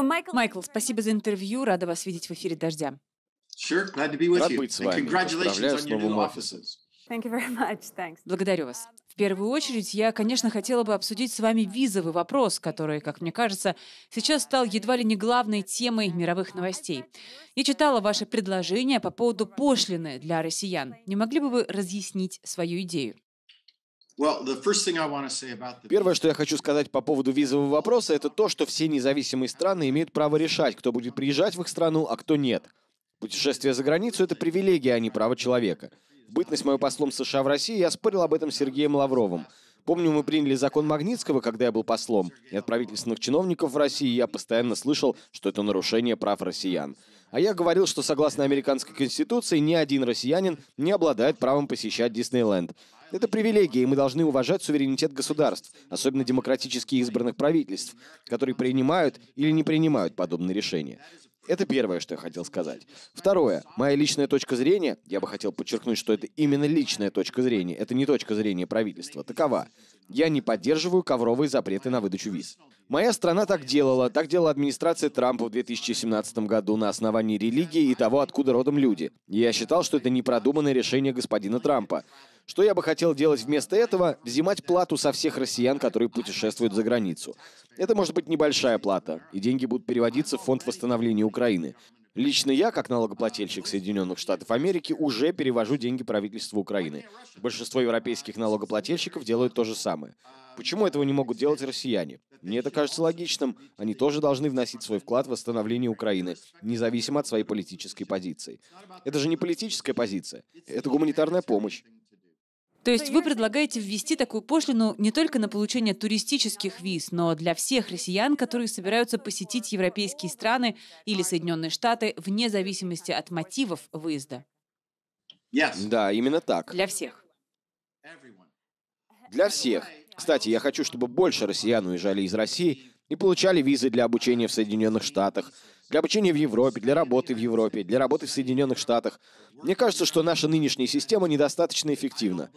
Майкл, спасибо за интервью. Рада вас видеть в эфире «Дождя». glad to be with Рад быть с вами. Поздравляю с новым офисом. Благодарю вас. В первую очередь, я, конечно, хотела бы обсудить с вами визовый вопрос, который, как мне кажется, сейчас стал едва ли не главной темой мировых новостей. Я читала ваше предложение по поводу пошлины для россиян. Не могли бы вы разъяснить свою идею? Первое, что я хочу сказать по поводу визового вопроса, это то, что все независимые страны имеют право решать, кто будет приезжать в их страну, а кто нет. Путешествие за границу – это привилегия, а не право человека. В бытность мою послом США в России я спорил об этом с Сергеем Лавровым. Помню, мы приняли закон Магнитского, когда я был послом, и от правительственных чиновников в России я постоянно слышал, что это нарушение прав россиян. А я говорил, что согласно американской конституции ни один россиянин не обладает правом посещать Диснейленд. Это привилегия, и мы должны уважать суверенитет государств, особенно демократически избранных правительств, которые принимают или не принимают подобные решения. Это первое, что я хотел сказать. Второе. Моя личная точка зрения, я бы хотел подчеркнуть, что это именно личная точка зрения, это не точка зрения правительства, такова. Я не поддерживаю ковровые запреты на выдачу виз. Моя страна так делала, так делала администрация Трампа в 2017 году на основании религии и того, откуда родом люди. Я считал, что это непродуманное решение господина Трампа. Что я бы хотел делать вместо этого? Взимать плату со всех россиян, которые путешествуют за границу. Это может быть небольшая плата, и деньги будут переводиться в Фонд восстановления Украины. Лично я, как налогоплательщик Соединенных Штатов Америки, уже перевожу деньги правительству Украины. Большинство европейских налогоплательщиков делают то же самое. Почему этого не могут делать россияне? Мне это кажется логичным. Они тоже должны вносить свой вклад в восстановление Украины, независимо от своей политической позиции. Это же не политическая позиция, это гуманитарная помощь. То есть вы предлагаете ввести такую пошлину не только на получение туристических виз, но для всех россиян, которые собираются посетить европейские страны или Соединенные Штаты, вне зависимости от мотивов выезда. Да, именно так. Для всех. Для всех. Кстати, я хочу, чтобы больше россиян уезжали из России и получали визы для обучения в Соединенных Штатах, для обучения в Европе, для работы в Европе, для работы в Соединенных Штатах. Мне кажется, что наша нынешняя система недостаточно эффективна.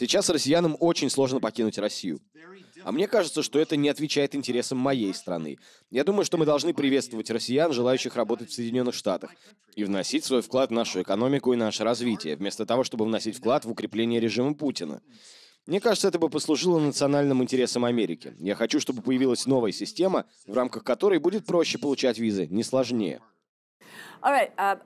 Сейчас россиянам очень сложно покинуть Россию. А мне кажется, что это не отвечает интересам моей страны. Я думаю, что мы должны приветствовать россиян, желающих работать в Соединенных Штатах, и вносить свой вклад в нашу экономику и наше развитие, вместо того, чтобы вносить вклад в укрепление режима Путина. Мне кажется, это бы послужило национальным интересам Америки. Я хочу, чтобы появилась новая система, в рамках которой будет проще получать визы, не сложнее. Uh,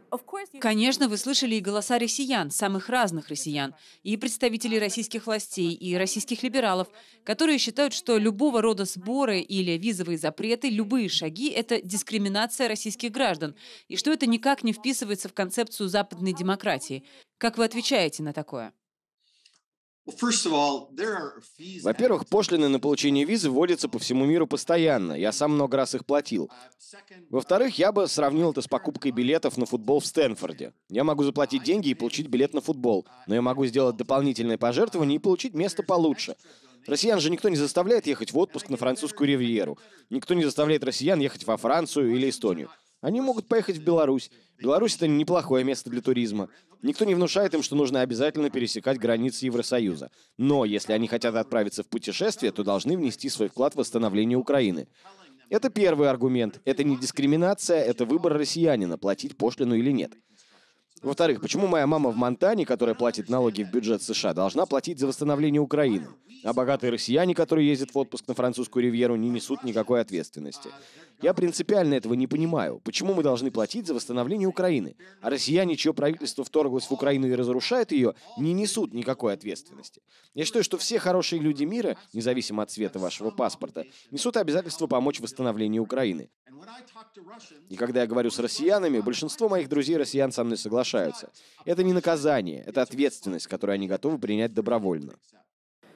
Конечно, вы слышали и голоса россиян, самых разных россиян, и представителей российских властей, и российских либералов, которые считают, что любого рода сборы или визовые запреты, любые шаги – это дискриминация российских граждан, и что это никак не вписывается в концепцию западной демократии. Как вы отвечаете на такое? Во-первых, пошлины на получение визы вводятся по всему миру постоянно. Я сам много раз их платил. Uh, Во-вторых, я бы uh, сравнил это с uh, покупкой билетов на футбол в Стэнфорде. Я могу заплатить деньги и получить билет на футбол, но я могу сделать дополнительное пожертвование и получить место получше. Россиян же никто не заставляет ехать в отпуск на французскую ривьеру. Никто не заставляет россиян ехать во Францию или Эстонию. Они могут поехать в Беларусь. Беларусь — это неплохое место для туризма. Никто не внушает им, что нужно обязательно пересекать границы Евросоюза. Но если они хотят отправиться в путешествие, то должны внести свой вклад в восстановление Украины. Это первый аргумент. Это не дискриминация, это выбор россиянина, платить пошлину или нет. Во-вторых, почему моя мама в Монтане, которая платит налоги в бюджет США, должна платить за восстановление Украины? А богатые россияне, которые ездят в отпуск на французскую ривьеру, не несут никакой ответственности. Я принципиально этого не понимаю. Почему мы должны платить за восстановление Украины? А россияне, чье правительство вторглось в Украину и разрушает ее, не несут никакой ответственности. Я считаю, что все хорошие люди мира, независимо от цвета вашего паспорта, несут обязательство помочь в восстановлении Украины. И когда я говорю с россиянами, большинство моих друзей россиян со мной соглашаются соглашаются. Это не наказание, это ответственность, которую они готовы принять добровольно.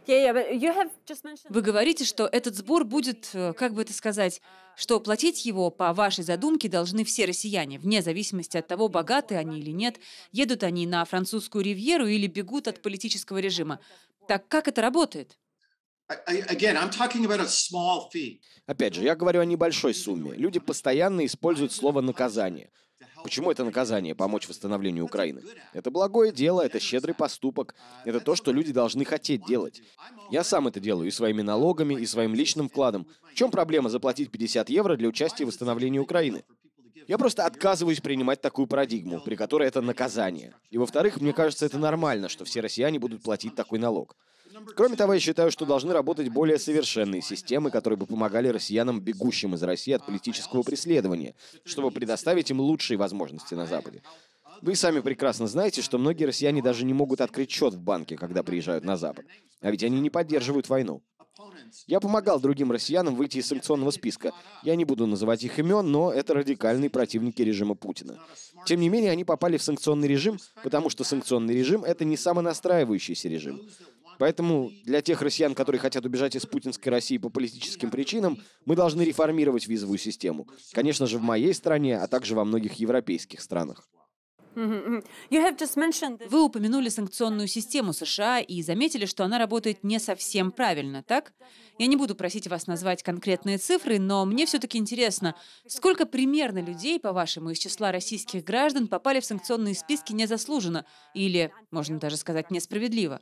Вы говорите, что этот сбор будет, э, как бы это сказать, что платить его по вашей задумке должны все россияне, вне зависимости от того, богаты они или нет, едут они на французскую ривьеру или бегут от политического режима. Так как это работает? Опять же, я говорю о небольшой сумме. Люди постоянно используют слово «наказание». Почему это наказание – помочь восстановлению Украины? Это благое дело, это щедрый поступок, это то, что люди должны хотеть делать. Я сам это делаю и своими налогами, и своим личным вкладом. В чем проблема заплатить 50 евро для участия в восстановлении Украины? Я просто отказываюсь принимать такую парадигму, при которой это наказание. И во-вторых, мне кажется, это нормально, что все россияне будут платить такой налог. Кроме того, я считаю, что должны работать более совершенные системы, которые бы помогали россиянам, бегущим из России от политического преследования, чтобы предоставить им лучшие возможности на Западе. Вы сами прекрасно знаете, что многие россияне даже не могут открыть счет в банке, когда приезжают на Запад. А ведь они не поддерживают войну. Я помогал другим россиянам выйти из санкционного списка. Я не буду называть их имен, но это радикальные противники режима Путина. Тем не менее, они попали в санкционный режим, потому что санкционный режим — это не самонастраивающийся режим. Поэтому для тех россиян, которые хотят убежать из путинской России по политическим причинам, мы должны реформировать визовую систему. Конечно же, в моей стране, а также во многих европейских странах. Вы упомянули санкционную систему США и заметили, что она работает не совсем правильно, так? Я не буду просить вас назвать конкретные цифры, но мне все-таки интересно, сколько примерно людей, по-вашему, из числа российских граждан попали в санкционные списки незаслуженно или, можно даже сказать, несправедливо?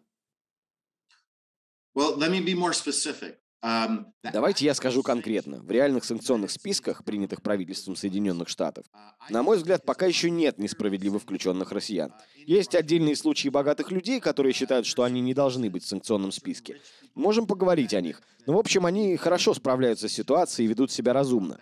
Um, Давайте я скажу конкретно. В реальных санкционных списках, принятых правительством Соединенных Штатов, uh, на мой взгляд, пока еще нет несправедливо включенных россиян. Uh, Есть отдельные случаи богатых людей, которые считают, что они не должны быть в санкционном списке. Можем поговорить о них. Но, ну, в общем, они хорошо справляются с ситуацией и ведут себя разумно.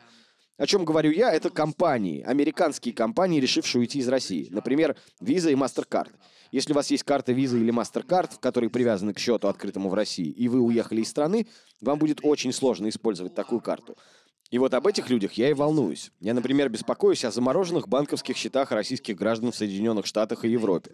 О чем говорю я, это компании, американские компании, решившие уйти из России. Например, Visa и MasterCard. Если у вас есть карта Visa или MasterCard, которые привязаны к счету, открытому в России, и вы уехали из страны, вам будет очень сложно использовать такую карту. И вот об этих людях я и волнуюсь. Я, например, беспокоюсь о замороженных банковских счетах российских граждан в Соединенных Штатах и Европе.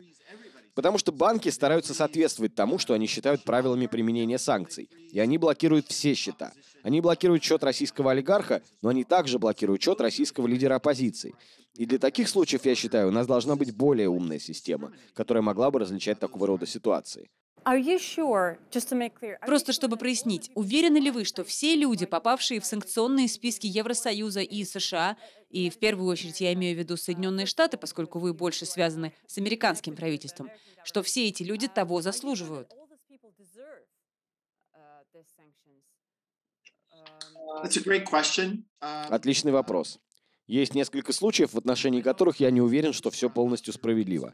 Потому что банки стараются соответствовать тому, что они считают правилами применения санкций. И они блокируют все счета. Они блокируют счет российского олигарха, но они также блокируют счет российского лидера оппозиции. И для таких случаев, я считаю, у нас должна быть более умная система, которая могла бы различать такого рода ситуации. Просто чтобы прояснить, уверены ли вы, что все люди, попавшие в санкционные списки Евросоюза и США, и в первую очередь я имею в виду Соединенные Штаты, поскольку вы больше связаны с американским правительством, что все эти люди того заслуживают? Uh, um, um, Отличный вопрос. Есть несколько случаев, в отношении которых я не уверен, что все полностью справедливо.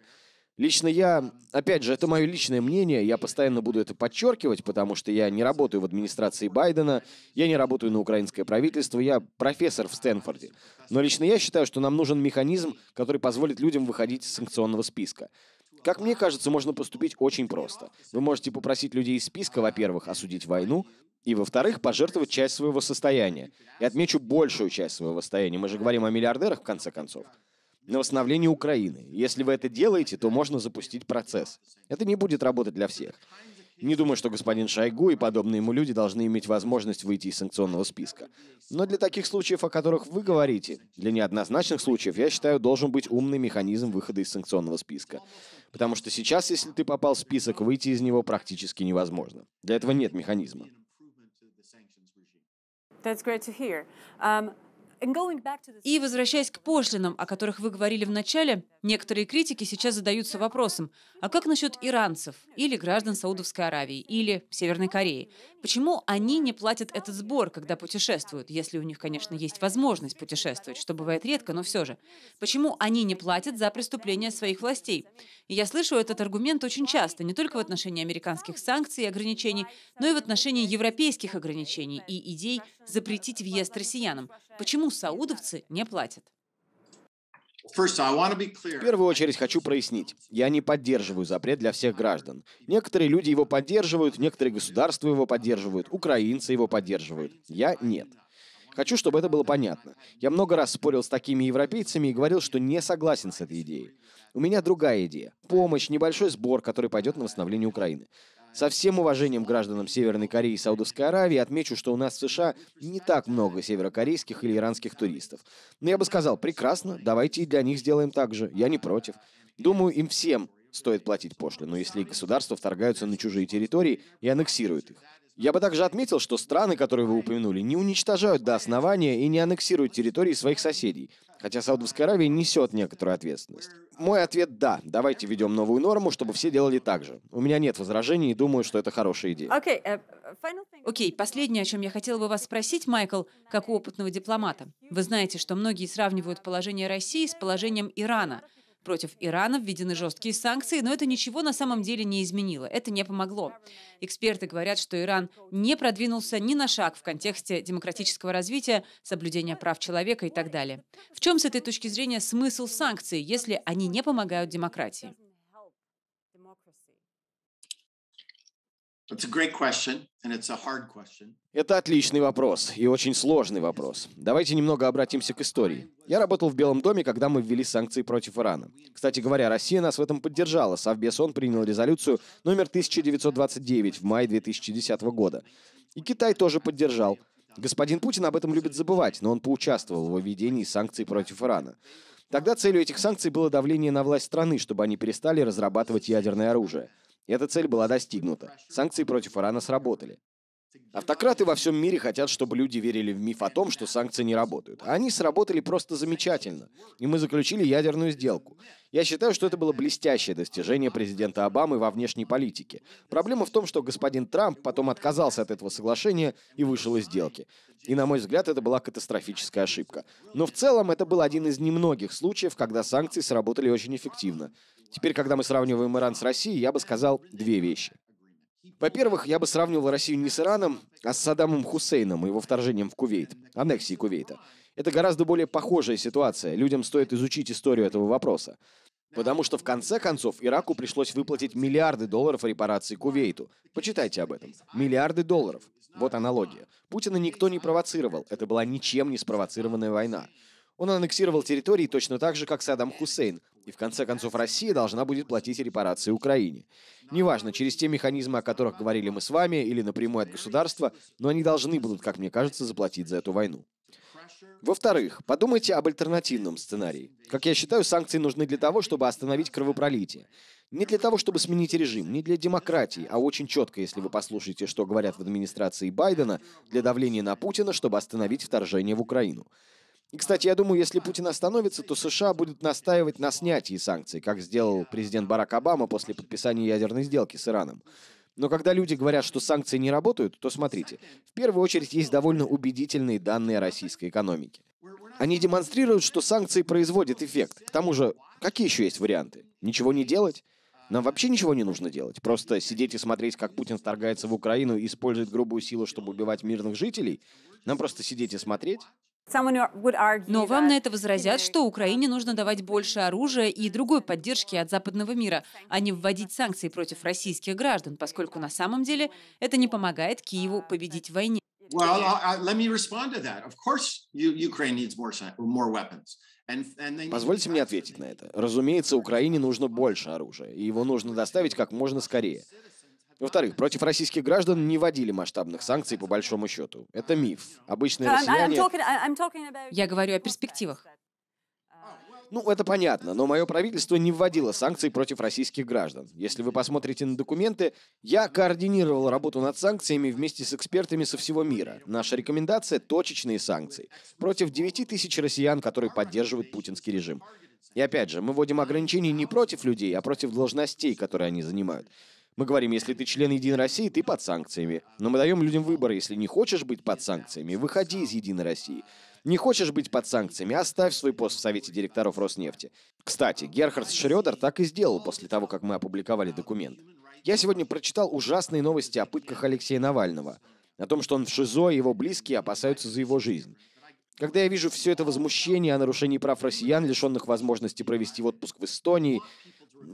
Лично я, опять же, это мое личное мнение, я постоянно буду это подчеркивать, потому что я не работаю в администрации Байдена, я не работаю на украинское правительство, я профессор в Стэнфорде. Но лично я считаю, что нам нужен механизм, который позволит людям выходить из санкционного списка. Как мне кажется, можно поступить очень просто. Вы можете попросить людей из списка, во-первых, осудить войну, и, во-вторых, пожертвовать часть своего состояния. И отмечу большую часть своего состояния. Мы же говорим о миллиардерах, в конце концов на восстановление Украины. Если вы это делаете, то можно запустить процесс. Это не будет работать для всех. Не думаю, что господин Шойгу и подобные ему люди должны иметь возможность выйти из санкционного списка. Но для таких случаев, о которых вы говорите, для неоднозначных случаев, я считаю, должен быть умный механизм выхода из санкционного списка. Потому что сейчас, если ты попал в список, выйти из него практически невозможно. Для этого нет механизма. That's great to hear. Um, и возвращаясь к пошлинам, о которых вы говорили в начале, некоторые критики сейчас задаются вопросом, а как насчет иранцев или граждан Саудовской Аравии или Северной Кореи? Почему они не платят этот сбор, когда путешествуют, если у них, конечно, есть возможность путешествовать, что бывает редко, но все же? Почему они не платят за преступления своих властей? И я слышу этот аргумент очень часто, не только в отношении американских санкций и ограничений, но и в отношении европейских ограничений и идей запретить въезд россиянам. Почему почему саудовцы не платят? В первую очередь хочу прояснить. Я не поддерживаю запрет для всех граждан. Некоторые люди его поддерживают, некоторые государства его поддерживают, украинцы его поддерживают. Я нет. Хочу, чтобы это было понятно. Я много раз спорил с такими европейцами и говорил, что не согласен с этой идеей. У меня другая идея. Помощь, небольшой сбор, который пойдет на восстановление Украины. Со всем уважением гражданам Северной Кореи и Саудовской Аравии отмечу, что у нас в США не так много северокорейских или иранских туристов. Но я бы сказал, прекрасно, давайте и для них сделаем так же, я не против. Думаю, им всем стоит платить пошлину, если государства вторгаются на чужие территории и аннексируют их. Я бы также отметил, что страны, которые вы упомянули, не уничтожают до основания и не аннексируют территории своих соседей – хотя Саудовская Аравия несет некоторую ответственность. Мой ответ – да, давайте введем новую норму, чтобы все делали так же. У меня нет возражений и думаю, что это хорошая идея. Окей, okay, uh, okay, последнее, о чем я хотела бы вас спросить, Майкл, как у опытного дипломата. Вы знаете, что многие сравнивают положение России с положением Ирана – Против Ирана введены жесткие санкции, но это ничего на самом деле не изменило. Это не помогло. Эксперты говорят, что Иран не продвинулся ни на шаг в контексте демократического развития, соблюдения прав человека и так далее. В чем с этой точки зрения смысл санкций, если они не помогают демократии? Это отличный вопрос и очень сложный вопрос. Давайте немного обратимся к истории. Я работал в Белом доме, когда мы ввели санкции против Ирана. Кстати говоря, Россия нас в этом поддержала. Совбез он принял резолюцию номер 1929 в мае 2010 года. И Китай тоже поддержал. Господин Путин об этом любит забывать, но он поучаствовал в введении санкций против Ирана. Тогда целью этих санкций было давление на власть страны, чтобы они перестали разрабатывать ядерное оружие – и Эта цель была достигнута. Санкции против Ирана сработали. Автократы во всем мире хотят, чтобы люди верили в миф о том, что санкции не работают. А они сработали просто замечательно. И мы заключили ядерную сделку. Я считаю, что это было блестящее достижение президента Обамы во внешней политике. Проблема в том, что господин Трамп потом отказался от этого соглашения и вышел из сделки. И, на мой взгляд, это была катастрофическая ошибка. Но в целом это был один из немногих случаев, когда санкции сработали очень эффективно. Теперь, когда мы сравниваем Иран с Россией, я бы сказал две вещи. Во-первых, я бы сравнивал Россию не с Ираном, а с Саддамом Хусейном и его вторжением в Кувейт, аннексией Кувейта. Это гораздо более похожая ситуация. Людям стоит изучить историю этого вопроса. Потому что в конце концов Ираку пришлось выплатить миллиарды долларов репараций Кувейту. Почитайте об этом. Миллиарды долларов. Вот аналогия. Путина никто не провоцировал. Это была ничем не спровоцированная война. Он аннексировал территории точно так же, как Саддам Хусейн, и в конце концов Россия должна будет платить репарации Украине. Неважно, через те механизмы, о которых говорили мы с вами, или напрямую от государства, но они должны будут, как мне кажется, заплатить за эту войну. Во-вторых, подумайте об альтернативном сценарии. Как я считаю, санкции нужны для того, чтобы остановить кровопролитие. Не для того, чтобы сменить режим, не для демократии, а очень четко, если вы послушаете, что говорят в администрации Байдена, для давления на Путина, чтобы остановить вторжение в Украину. И, кстати, я думаю, если Путин остановится, то США будут настаивать на снятии санкций, как сделал президент Барак Обама после подписания ядерной сделки с Ираном. Но когда люди говорят, что санкции не работают, то смотрите, в первую очередь есть довольно убедительные данные российской экономики. Они демонстрируют, что санкции производят эффект. К тому же, какие еще есть варианты? Ничего не делать? Нам вообще ничего не нужно делать. Просто сидеть и смотреть, как Путин вторгается в Украину и использует грубую силу, чтобы убивать мирных жителей? Нам просто сидеть и смотреть? Но вам на это возразят, что Украине нужно давать больше оружия и другой поддержки от западного мира, а не вводить санкции против российских граждан, поскольку на самом деле это не помогает Киеву победить в войне. Позвольте мне ответить на это. Разумеется, Украине нужно больше оружия, и его нужно доставить как можно скорее. Во-вторых, против российских граждан не вводили масштабных санкций по большому счету. Это миф. Обычные россияне... Я говорю о перспективах. Ну, это понятно, но мое правительство не вводило санкций против российских граждан. Если вы посмотрите на документы, я координировал работу над санкциями вместе с экспертами со всего мира. Наша рекомендация – точечные санкции против 9 тысяч россиян, которые поддерживают путинский режим. И опять же, мы вводим ограничения не против людей, а против должностей, которые они занимают. Мы говорим, если ты член Единой России, ты под санкциями. Но мы даем людям выбор, если не хочешь быть под санкциями, выходи из Единой России. Не хочешь быть под санкциями, оставь свой пост в Совете директоров Роснефти. Кстати, Герхард Шредер так и сделал после того, как мы опубликовали документ. Я сегодня прочитал ужасные новости о пытках Алексея Навального. О том, что он в ШИЗО, и его близкие опасаются за его жизнь. Когда я вижу все это возмущение о нарушении прав россиян, лишенных возможности провести отпуск в Эстонии,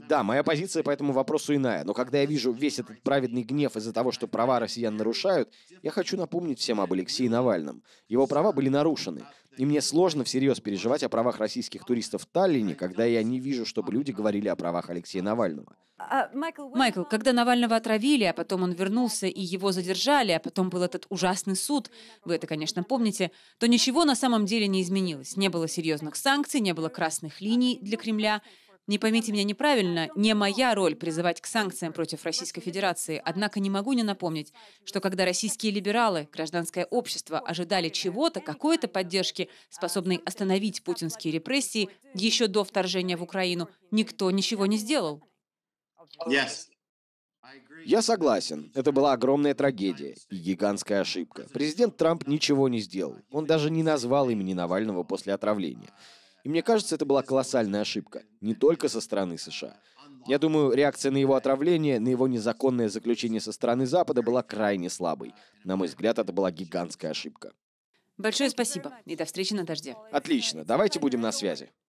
да, моя позиция по этому вопросу иная, но когда я вижу весь этот праведный гнев из-за того, что права россиян нарушают, я хочу напомнить всем об Алексее Навальном. Его права были нарушены, и мне сложно всерьез переживать о правах российских туристов в Таллине, когда я не вижу, чтобы люди говорили о правах Алексея Навального. А, Майкл, когда Навального отравили, а потом он вернулся и его задержали, а потом был этот ужасный суд, вы это, конечно, помните, то ничего на самом деле не изменилось. Не было серьезных санкций, не было красных линий для Кремля – не поймите меня неправильно, не моя роль призывать к санкциям против Российской Федерации, однако не могу не напомнить, что когда российские либералы, гражданское общество ожидали чего-то, какой-то поддержки, способной остановить путинские репрессии еще до вторжения в Украину, никто ничего не сделал. Yes. Я согласен. Это была огромная трагедия и гигантская ошибка. Президент Трамп ничего не сделал. Он даже не назвал имени Навального после отравления. И мне кажется, это была колоссальная ошибка, не только со стороны США. Я думаю, реакция на его отравление, на его незаконное заключение со стороны Запада была крайне слабой. На мой взгляд, это была гигантская ошибка. Большое спасибо и до встречи на дожде. Отлично, давайте будем на связи.